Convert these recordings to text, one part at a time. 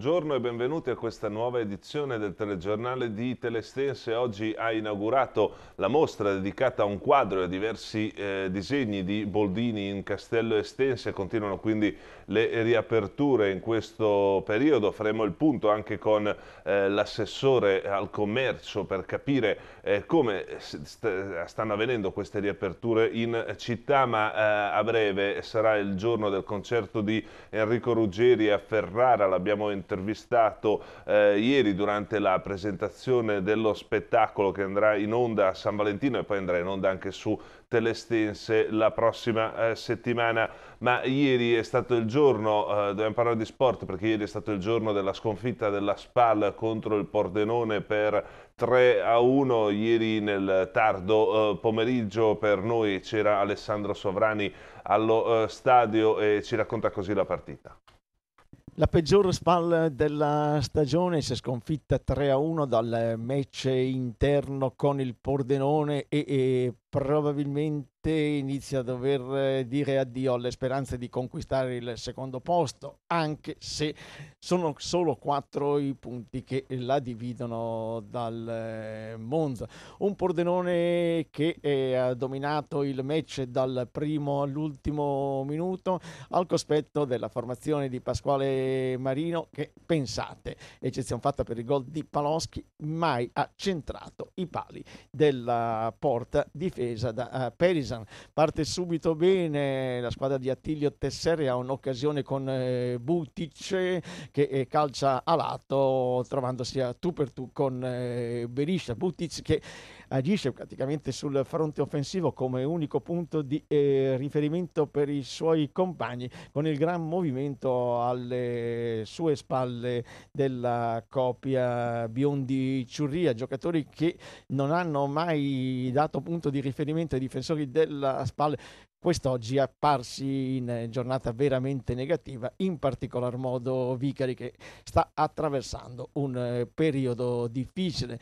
Buongiorno e benvenuti a questa nuova edizione del telegiornale di Telestense. Oggi ha inaugurato la mostra dedicata a un quadro e a diversi eh, disegni di Boldini in Castello Estense. Continuano quindi le riaperture in questo periodo. Faremo il punto anche con eh, l'assessore al commercio per capire eh, come st stanno avvenendo queste riaperture in città, ma eh, a breve sarà il giorno del concerto di Enrico Ruggeri a Ferrara, l'abbiamo intervistato eh, ieri durante la presentazione dello spettacolo che andrà in onda a San Valentino e poi andrà in onda anche su Telestense la prossima eh, settimana, ma ieri è stato il giorno, eh, dobbiamo parlare di sport perché ieri è stato il giorno della sconfitta della SPAL contro il Pordenone per 3 a 1 ieri nel tardo eh, pomeriggio per noi c'era Alessandro Sovrani allo eh, stadio e ci racconta così la partita. La peggiore spalla della stagione si è sconfitta 3-1 a dal match interno con il Pordenone e, e probabilmente inizia a dover eh, dire addio alle speranze di conquistare il secondo posto, anche se sono solo quattro i punti che la dividono dal eh, Monza. Un Pordenone che eh, ha dominato il match dal primo all'ultimo minuto al cospetto della formazione di Pasquale Marino che, pensate, eccezione fatta per il gol di Paloschi, mai ha centrato i pali della porta difensiva difesa da eh, Perisan. Parte subito bene la squadra di Attilio Tessere ha un'occasione con eh, Butic che eh, calcia a lato trovandosi a tu per tu con eh, Beriscia. Butic che agisce praticamente sul fronte offensivo come unico punto di eh, riferimento per i suoi compagni con il gran movimento alle sue spalle della coppia Biondi Ciurria, giocatori che non hanno mai dato punto di riferimento riferimento ai difensori della spalla quest'oggi apparsi in eh, giornata veramente negativa, in particolar modo Vicari che sta attraversando un eh, periodo difficile.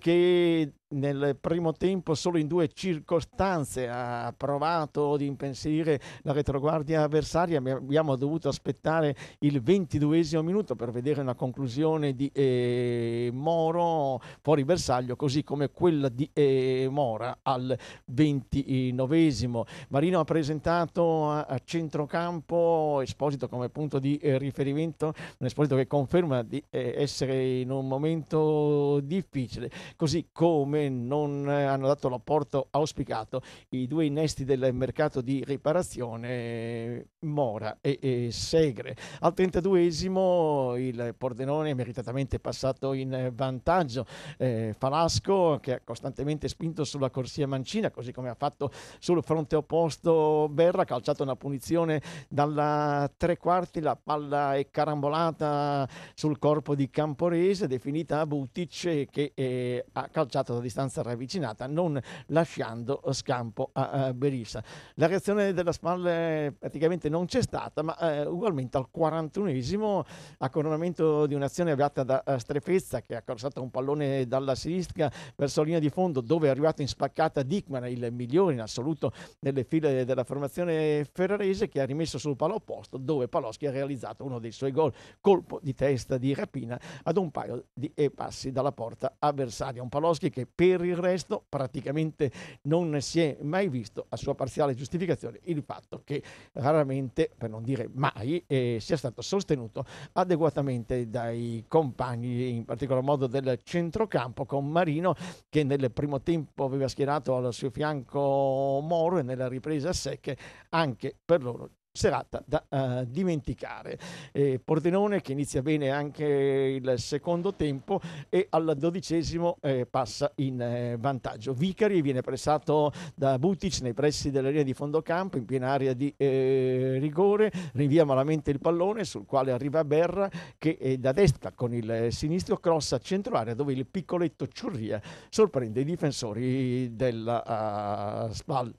che nel primo tempo solo in due circostanze ha provato ad impensierire la retroguardia avversaria abbiamo dovuto aspettare il ventiduesimo minuto per vedere una conclusione di eh, Moro fuori bersaglio così come quella di eh, Mora al ventinovesimo. Maria Torino ha presentato a, a centrocampo Esposito come punto di eh, riferimento, un Esposito che conferma di eh, essere in un momento difficile, così come non eh, hanno dato l'apporto auspicato i due innesti del mercato di riparazione Mora e, e Segre. Al 32esimo il Pordenone è meritatamente passato in vantaggio, eh, Falasco che ha costantemente spinto sulla corsia mancina, così come ha fatto sul fronte opposto questo Berra ha calciato una punizione dalla tre quarti, la palla è carambolata sul corpo di Camporese, definita a Butic che eh, ha calciato da distanza ravvicinata, non lasciando scampo a, a Berissa. La reazione della Spal eh, praticamente non c'è stata, ma eh, ugualmente al 41esimo a coronamento di un'azione avviata da eh, Strefezza che ha corsato un pallone dalla sinistra verso la linea di fondo dove è arrivato in spaccata Dickman, il migliore in assoluto nelle file de, della formazione ferrarese che ha rimesso sul palo opposto dove Paloschi ha realizzato uno dei suoi gol, colpo di testa di rapina ad un paio di passi dalla porta avversaria. Un Paloschi che per il resto praticamente non si è mai visto a sua parziale giustificazione il fatto che raramente, per non dire mai, eh, sia stato sostenuto adeguatamente dai compagni, in particolar modo del centrocampo, con Marino che nel primo tempo aveva schierato al suo fianco Moro e nella ripresa sorprese a secche anche per loro serata da uh, dimenticare. Eh, Pordenone che inizia bene anche il secondo tempo e al dodicesimo eh, passa in eh, vantaggio. Vicari viene pressato da Butic nei pressi dell'area di fondo campo in piena area di eh, rigore, rinvia malamente il pallone sul quale arriva Berra che da destra con il sinistro cross a centro area dove il piccoletto Ciurria sorprende i difensori della uh, eh, Spal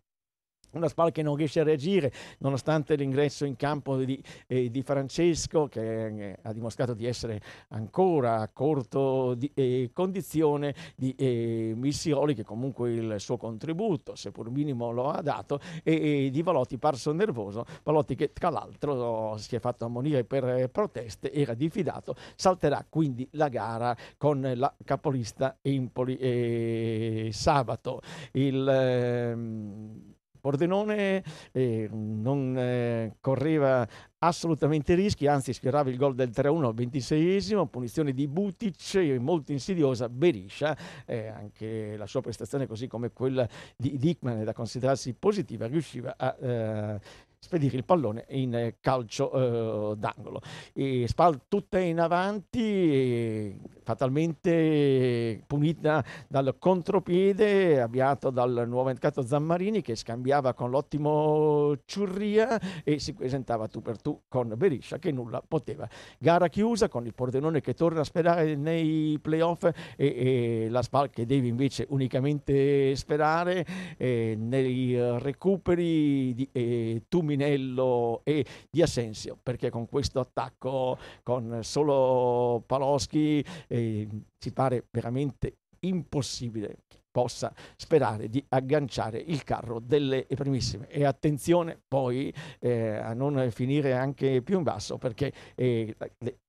una spalla che non riesce a reagire nonostante l'ingresso in campo di, eh, di Francesco che eh, ha dimostrato di essere ancora a corto di, eh, condizione di eh, Missioli che comunque il suo contributo seppur minimo lo ha dato e, di Valotti parso nervoso Valotti che tra l'altro si è fatto ammonire per eh, proteste era diffidato salterà quindi la gara con la capolista Empoli eh, sabato il ehm, Pordenone eh, non eh, correva assolutamente rischi, anzi sfiorava il gol del 3-1 al 26 punizione di Butic, eh, molto insidiosa, Beriscia, eh, anche la sua prestazione così come quella di Dickman è da considerarsi positiva, riusciva a eh, spedire il pallone in eh, calcio eh, d'angolo. E Spal tutta in avanti, fatalmente punita dal contropiede avviato dal nuovo entrato Zammarini che scambiava con l'ottimo Ciurria e si presentava tu per tu con Beriscia che nulla poteva. Gara chiusa con il Pordenone che torna a sperare nei playoff e, e la Spal che deve invece unicamente sperare eh, nei recuperi di eh, Tum Luminello e Di Asensio, perché con questo attacco, con solo Paloschi, eh, ci pare veramente impossibile possa sperare di agganciare il carro delle primissime. E attenzione poi eh, a non finire anche più in basso perché eh,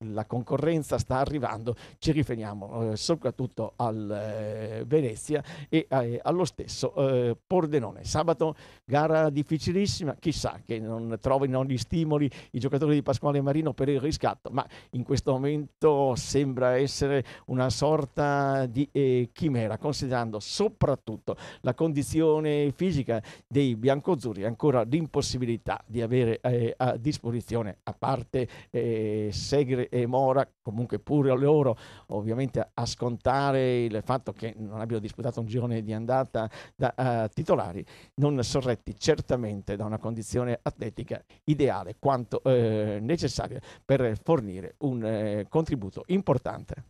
la concorrenza sta arrivando, ci riferiamo eh, soprattutto al eh, Venezia e eh, allo stesso eh, Pordenone. Sabato gara difficilissima, chissà che non trovino gli stimoli i giocatori di Pasquale Marino per il riscatto, ma in questo momento sembra essere una sorta di chimera, considerando soprattutto la condizione fisica dei biancozzurri, ancora l'impossibilità di avere eh, a disposizione, a parte eh, Segre e Mora, comunque pure loro ovviamente a scontare il fatto che non abbiano disputato un girone di andata da uh, titolari, non sorretti certamente da una condizione atletica ideale quanto eh, necessaria per fornire un eh, contributo importante.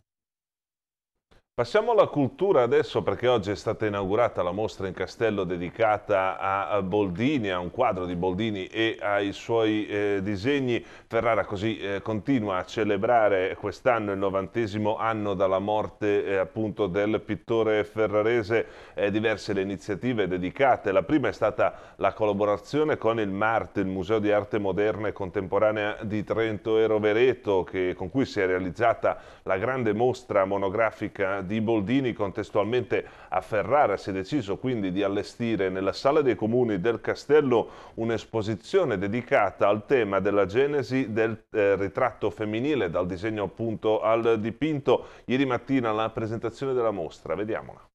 Passiamo alla cultura adesso perché oggi è stata inaugurata la mostra in castello dedicata a Boldini, a un quadro di Boldini e ai suoi eh, disegni. Ferrara così eh, continua a celebrare quest'anno il novantesimo anno dalla morte eh, appunto del pittore ferrarese, eh, diverse le iniziative dedicate. La prima è stata la collaborazione con il MART, il Museo di Arte Moderna e Contemporanea di Trento e Rovereto, che, con cui si è realizzata la grande mostra monografica di Boldini contestualmente a Ferrara si è deciso quindi di allestire nella Sala dei Comuni del Castello un'esposizione dedicata al tema della genesi del eh, ritratto femminile dal disegno appunto al dipinto. Ieri mattina la presentazione della mostra, vediamola.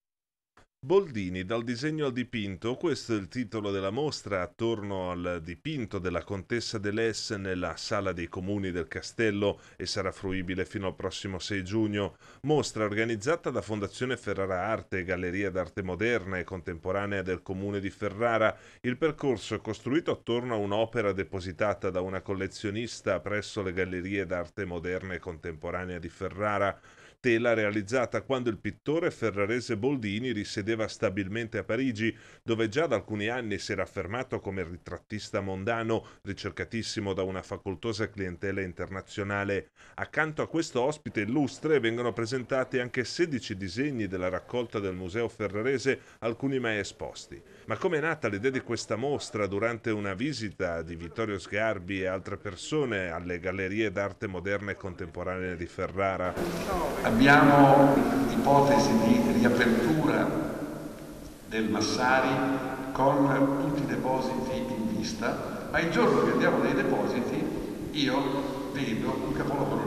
Boldini dal disegno al dipinto, questo è il titolo della mostra attorno al dipinto della contessa Deless nella Sala dei Comuni del Castello e sarà fruibile fino al prossimo 6 giugno, mostra organizzata da Fondazione Ferrara Arte, Galleria d'arte moderna e contemporanea del Comune di Ferrara. Il percorso è costruito attorno a un'opera depositata da una collezionista presso le Gallerie d'arte moderna e contemporanea di Ferrara tela realizzata quando il pittore ferrarese Boldini risiedeva stabilmente a Parigi, dove già da alcuni anni si era affermato come ritrattista mondano, ricercatissimo da una facoltosa clientela internazionale. Accanto a questo ospite illustre vengono presentati anche 16 disegni della raccolta del Museo Ferrarese, alcuni mai esposti. Ma come è nata l'idea di questa mostra durante una visita di Vittorio Sgarbi e altre persone alle gallerie d'arte moderna e contemporanea di Ferrara? Abbiamo ipotesi di riapertura del Massari con tutti i depositi in vista, ma il giorno che andiamo nei depositi io vedo un capolavoro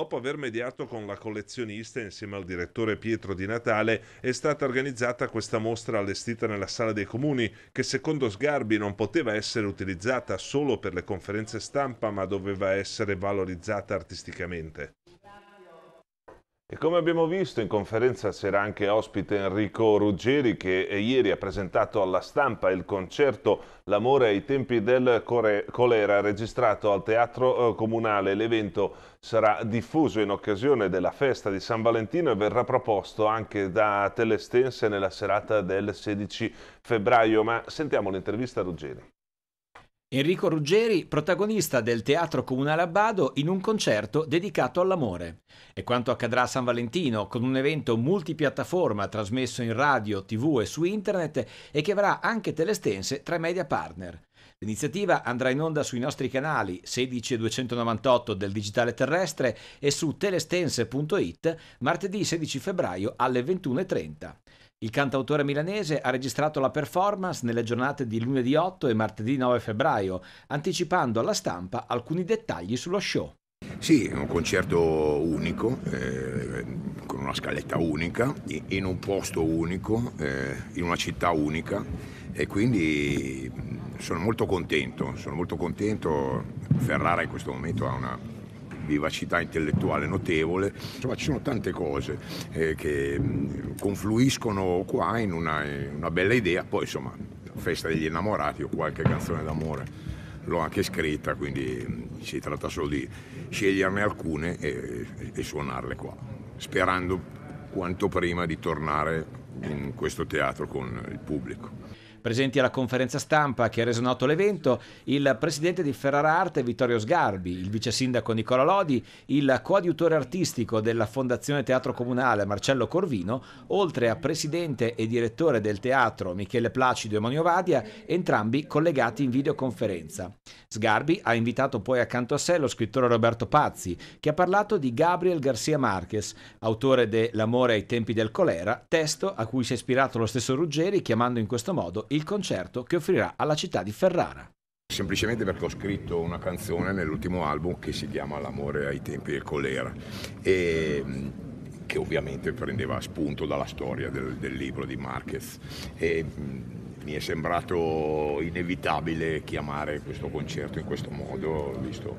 dopo aver mediato con la collezionista insieme al direttore Pietro Di Natale, è stata organizzata questa mostra allestita nella Sala dei Comuni, che secondo Sgarbi non poteva essere utilizzata solo per le conferenze stampa, ma doveva essere valorizzata artisticamente. E come abbiamo visto in conferenza c'era anche ospite Enrico Ruggeri che ieri ha presentato alla stampa il concerto L'amore ai tempi del colera registrato al Teatro eh, Comunale. L'evento sarà diffuso in occasione della festa di San Valentino e verrà proposto anche da Telestense nella serata del 16 febbraio. Ma sentiamo l'intervista a Ruggeri. Enrico Ruggeri, protagonista del Teatro Comunale Abbado in un concerto dedicato all'amore. E quanto accadrà a San Valentino con un evento multipiattaforma trasmesso in radio, tv e su internet e che avrà anche telestense tra i media partner. L'iniziativa andrà in onda sui nostri canali 16 e 298 del Digitale Terrestre e su telestense.it martedì 16 febbraio alle 21.30. Il cantautore milanese ha registrato la performance nelle giornate di lunedì 8 e martedì 9 febbraio, anticipando alla stampa alcuni dettagli sullo show. Sì, è un concerto unico, eh, con una scaletta unica, in un posto unico, eh, in una città unica e quindi mm, sono molto contento, sono molto contento. Ferrara in questo momento ha una vivacità intellettuale notevole, insomma ci sono tante cose eh, che mm, confluiscono qua in una, in una, bella idea, poi insomma Festa degli innamorati o qualche canzone d'amore l'ho anche scritta, quindi mm, si tratta solo di sceglierne alcune e, e suonarle qua, sperando quanto prima di tornare in questo teatro con il pubblico. Presenti alla conferenza stampa che ha reso noto l'evento, il presidente di Ferrara Arte Vittorio Sgarbi, il vice sindaco Nicola Lodi, il coadiutore artistico della Fondazione Teatro Comunale Marcello Corvino, oltre a presidente e direttore del teatro Michele Placido e Monio Vadia, entrambi collegati in videoconferenza. Sgarbi ha invitato poi accanto a sé lo scrittore Roberto Pazzi, che ha parlato di Gabriel Garcia Marquez, autore de L'amore ai tempi del colera, testo a cui si è ispirato lo stesso Ruggeri chiamando in questo modo il concerto che offrirà alla città di Ferrara. Semplicemente perché ho scritto una canzone nell'ultimo album che si chiama L'amore ai tempi del colera e mm, che ovviamente prendeva spunto dalla storia del, del libro di Marquez. E, mm, mi è sembrato inevitabile chiamare questo concerto in questo modo, visto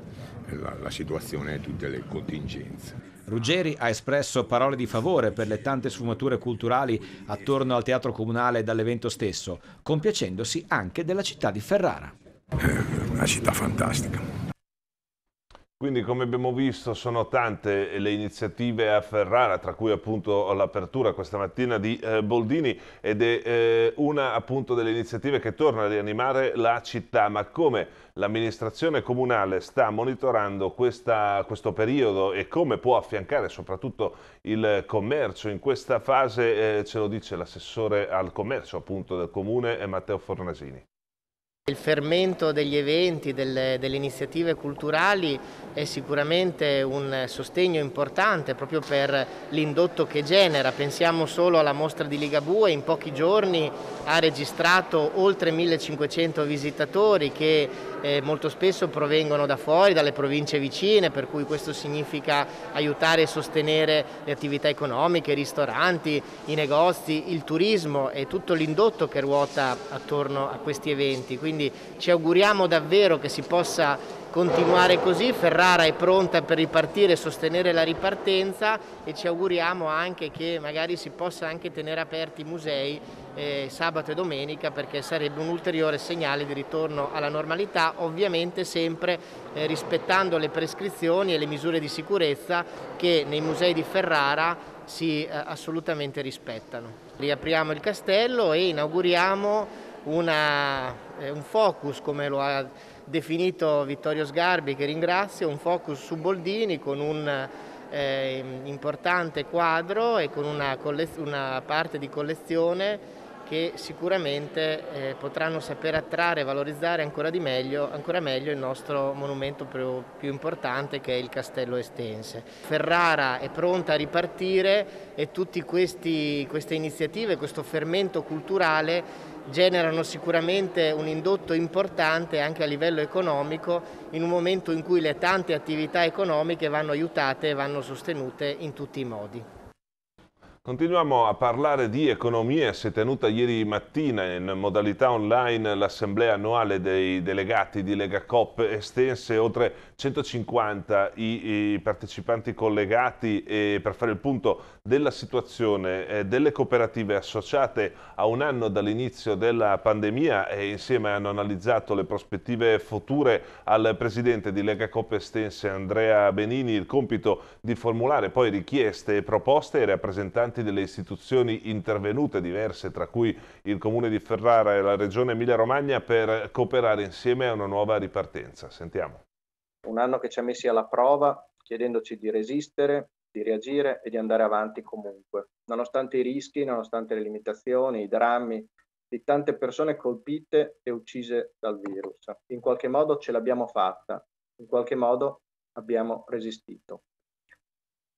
la, la situazione e tutte le contingenze. Ruggeri ha espresso parole di favore per le tante sfumature culturali attorno al teatro comunale e dall'evento stesso, compiacendosi anche della città di Ferrara. È eh, una città fantastica quindi come abbiamo visto sono tante le iniziative a Ferrara, tra cui appunto l'apertura questa mattina di eh, Boldini ed è eh, una appunto delle iniziative che torna a rianimare la città, ma come l'amministrazione comunale sta monitorando questa, questo periodo e come può affiancare soprattutto il commercio in questa fase eh, ce lo dice l'assessore al commercio appunto del comune eh, Matteo Fornasini. Il fermento degli eventi, delle, delle, iniziative culturali è sicuramente un sostegno importante proprio per l'indotto che genera. Pensiamo solo alla mostra di Ligabue, in pochi giorni ha registrato oltre 1500 visitatori che eh, molto spesso provengono da fuori, dalle province vicine, per cui questo significa aiutare e sostenere le attività economiche, i ristoranti, i negozi, il turismo e tutto l'indotto che ruota attorno a questi eventi. Quindi ci auguriamo davvero che si possa continuare così, Ferrara è pronta per ripartire, e sostenere la ripartenza e ci auguriamo anche che magari si possa anche tenere aperti i musei eh, sabato e domenica perché sarebbe un ulteriore segnale di ritorno alla normalità, ovviamente sempre eh, rispettando le prescrizioni e le misure di sicurezza che nei musei di Ferrara si eh, assolutamente rispettano. Riapriamo il castello e inauguriamo una, eh, un focus come lo ha definito Vittorio Sgarbi, che ringrazio, un focus su Boldini con un eh, importante quadro e con una, una parte di collezione che sicuramente eh, potranno saper attrarre e valorizzare ancora, meglio, ancora, meglio, il nostro monumento più, più, importante che è il Castello Estense. Ferrara è pronta a ripartire e tutte queste iniziative, questo fermento culturale generano sicuramente un indotto importante anche a livello economico in un momento in cui le tante attività economiche vanno aiutate e vanno sostenute in tutti i modi. Continuiamo a parlare di economia. Si è tenuta ieri mattina in modalità online l'assemblea annuale dei delegati di Lega Coop estense oltre 150 i, i partecipanti collegati eh, per fare il punto della situazione eh, delle cooperative associate a un anno dall'inizio della pandemia e insieme hanno analizzato le prospettive future al presidente di Lega Coppe Estense Andrea Benini il compito di formulare poi richieste e proposte ai rappresentanti delle istituzioni intervenute diverse tra cui il Comune di Ferrara e la Regione Emilia Romagna per cooperare insieme a una nuova ripartenza. Sentiamo un anno che ci ha messi alla prova, chiedendoci di resistere, di reagire e di andare avanti comunque, nonostante i rischi, nonostante le limitazioni, i drammi di tante persone colpite e uccise dal virus. In qualche modo ce l'abbiamo fatta, in qualche modo abbiamo resistito.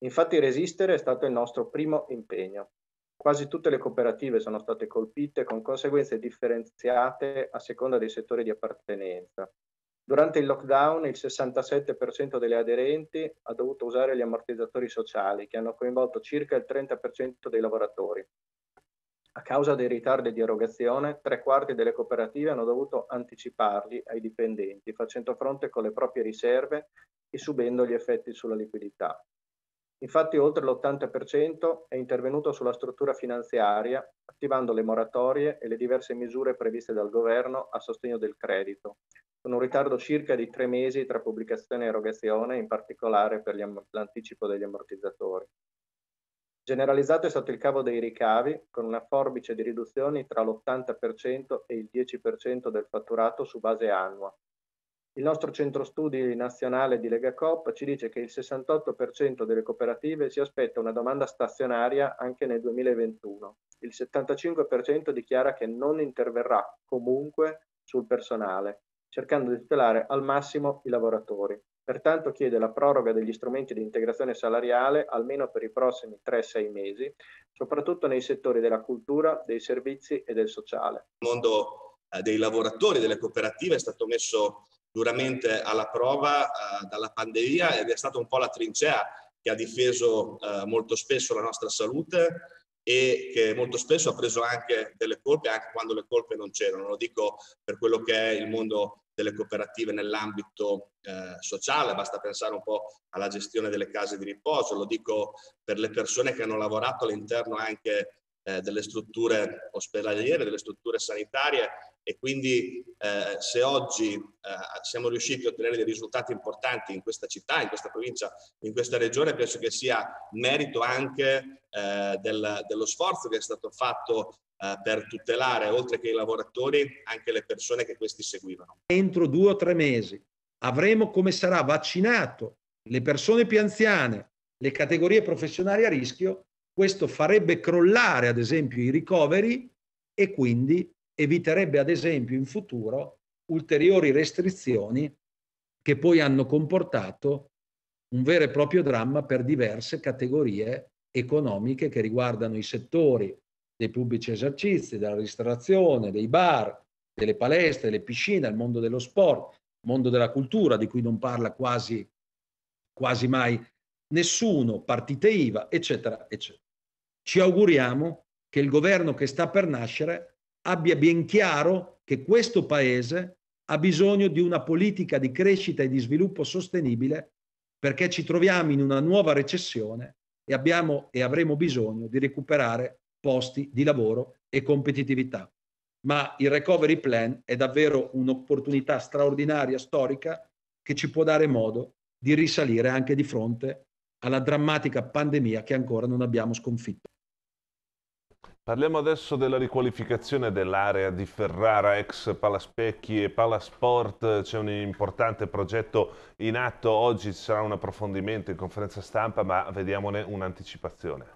Infatti resistere è stato il nostro primo impegno. Quasi tutte le cooperative sono state colpite con conseguenze differenziate a seconda dei settori di appartenenza, Durante il lockdown il 67% delle aderenti ha dovuto usare gli ammortizzatori sociali che hanno coinvolto circa il 30% dei lavoratori. A causa dei ritardi di erogazione, tre quarti delle cooperative hanno dovuto anticiparli ai dipendenti, facendo fronte con le proprie riserve e subendo gli effetti sulla liquidità. Infatti oltre l'80% è intervenuto sulla struttura finanziaria, attivando le moratorie e le diverse misure previste dal governo a sostegno del credito, con un ritardo circa di tre mesi tra pubblicazione e erogazione, in particolare per l'anticipo degli ammortizzatori. Generalizzato è stato il cavo dei ricavi, con una forbice di riduzioni tra l'80% e il 10% del fatturato su base annua. Il nostro centro studi nazionale di LegaCop ci dice che il 68% delle cooperative si aspetta una domanda stazionaria anche nel 2021. Il 75% dichiara che non interverrà comunque sul personale cercando di tutelare al massimo i lavoratori. Pertanto chiede la proroga degli strumenti di integrazione salariale almeno per i prossimi 3-6 mesi, soprattutto nei settori della cultura, dei servizi e del sociale. Il mondo eh, dei lavoratori, delle cooperative è stato messo duramente alla prova eh, dalla pandemia ed è stata un po' la trincea che ha difeso eh, molto spesso la nostra salute e che molto spesso ha preso anche delle colpe anche quando le colpe non c'erano. Lo dico per quello che è il mondo delle cooperative nell'ambito eh, sociale, basta pensare un po' alla gestione delle case di riposo, lo dico per le persone che hanno lavorato all'interno anche eh, delle strutture ospedaliere, delle strutture sanitarie e quindi eh, se oggi eh, siamo riusciti a ottenere dei risultati importanti in questa città, in questa provincia, in questa regione, penso che sia merito anche eh, del, dello sforzo che è stato fatto eh, per tutelare, oltre che i lavoratori, anche le persone che questi seguivano. Entro due o tre mesi avremo come sarà vaccinato le persone più anziane, le categorie professionali a rischio, questo farebbe crollare ad esempio i ricoveri e quindi eviterebbe ad esempio in futuro ulteriori restrizioni che poi hanno comportato un vero e proprio dramma per diverse categorie economiche che riguardano i settori dei pubblici esercizi, della ristorazione, dei bar, delle palestre, delle piscine, il mondo dello sport, il mondo della cultura di cui non parla quasi, quasi mai nessuno, partite IVA, eccetera, eccetera. Ci auguriamo che il governo che sta per nascere abbia ben chiaro che questo Paese ha bisogno di una politica di crescita e di sviluppo sostenibile perché ci troviamo in una nuova recessione e, abbiamo, e avremo bisogno di recuperare posti di lavoro e competitività. Ma il recovery plan è davvero un'opportunità straordinaria, storica, che ci può dare modo di risalire anche di fronte alla drammatica pandemia che ancora non abbiamo sconfitto. Parliamo adesso della riqualificazione dell'area di Ferrara, ex Palaspecchi e Palasport. C'è un importante progetto in atto. Oggi ci sarà un approfondimento in conferenza stampa, ma vediamone un'anticipazione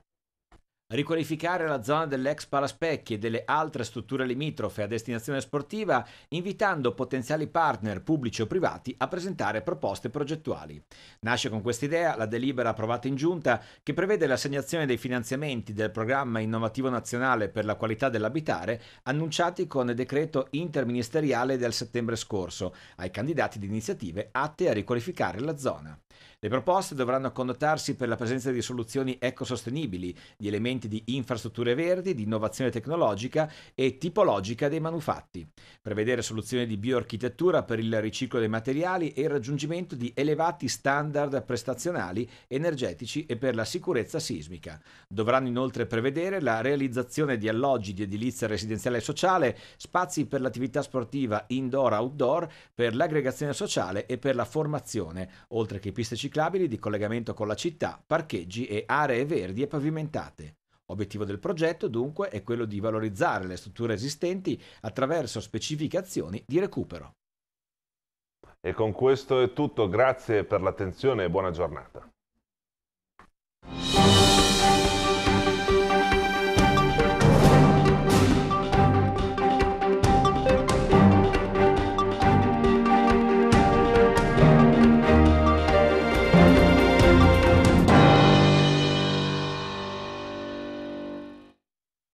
riqualificare la zona dell'ex Palaspecchi e delle altre strutture limitrofe a destinazione sportiva, invitando potenziali partner pubblici o privati a presentare proposte progettuali. Nasce con quest'idea la delibera approvata in giunta che prevede l'assegnazione dei finanziamenti del programma innovativo nazionale per la qualità dell'abitare annunciati con decreto interministeriale del settembre scorso ai candidati di iniziative atte a riqualificare la zona. Le proposte dovranno connotarsi per la presenza di soluzioni ecosostenibili, di elementi di infrastrutture verdi, di innovazione tecnologica e tipologica dei manufatti. Prevedere soluzioni di bioarchitettura per il riciclo dei materiali e il raggiungimento di elevati standard prestazionali, energetici e per la sicurezza sismica. Dovranno inoltre prevedere la realizzazione di alloggi di edilizia residenziale e sociale, spazi per l'attività sportiva indoor-outdoor, per l'aggregazione sociale e per la formazione, oltre che piste piste ciclabili di collegamento con la città, parcheggi e aree verdi e pavimentate. Obiettivo del progetto dunque è quello di valorizzare le strutture esistenti attraverso specifiche azioni di recupero. E con questo è tutto, grazie per l'attenzione e buona giornata.